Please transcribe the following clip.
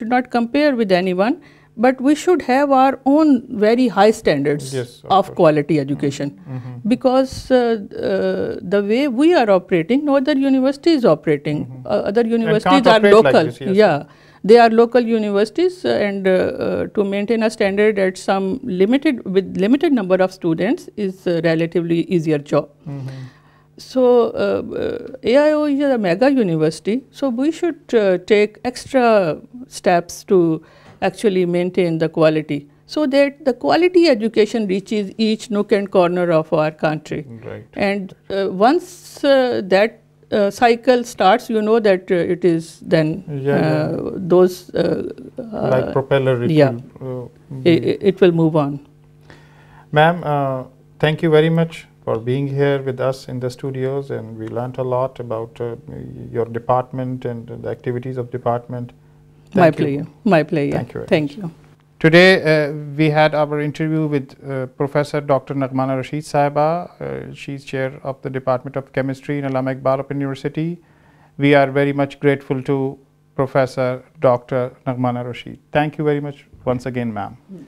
should not compare with anyone, but we should have our own very high standards yes, of, of quality education mm -hmm. because uh, uh, the way we are operating, no other university is operating. Mm -hmm. uh, other universities are local. Like this, yes. Yeah, they are local universities, uh, and uh, uh, to maintain a standard at some limited with limited number of students is relatively easier job. Mm -hmm. So, uh, uh AIO is a mega university, so we should uh, take extra steps to actually maintain the quality so that the quality education reaches each nook and corner of our country. Right. And uh, once that uh, cycle starts, you know that uh, it is then yeah, uh, yeah. those like propeller. It yeah, will, it, it, will move on. Ma'am, thank you very much for being here with us in the studios and we learned a lot about uh, your department and the activities of department. Thank my pleasure. My pleasure. Thank you. Thank much. you. Today uh, we had our interview with uh, Professor Dr. Nagmana Rashid Saiba. Uh, she's chair of the Department of Chemistry in Alamek Iqbal Open University. We are very much grateful to Professor Dr. Nagmana Rashid. Thank you very much once again, ma'am.